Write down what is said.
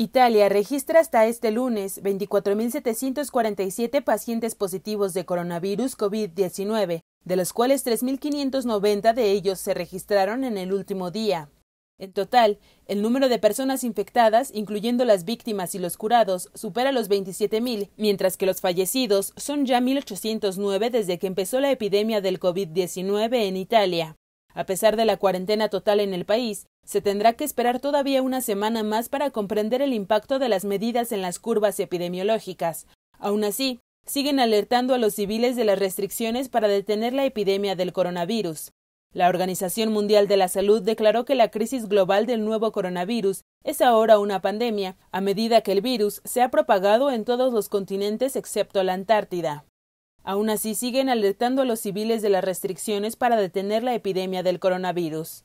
Italia registra hasta este lunes 24.747 pacientes positivos de coronavirus COVID-19, de los cuales 3.590 de ellos se registraron en el último día. En total, el número de personas infectadas, incluyendo las víctimas y los curados, supera los 27.000, mientras que los fallecidos son ya 1.809 desde que empezó la epidemia del COVID-19 en Italia. A pesar de la cuarentena total en el país, se tendrá que esperar todavía una semana más para comprender el impacto de las medidas en las curvas epidemiológicas. Aún así, siguen alertando a los civiles de las restricciones para detener la epidemia del coronavirus. La Organización Mundial de la Salud declaró que la crisis global del nuevo coronavirus es ahora una pandemia, a medida que el virus se ha propagado en todos los continentes excepto la Antártida. Aún así, siguen alertando a los civiles de las restricciones para detener la epidemia del coronavirus.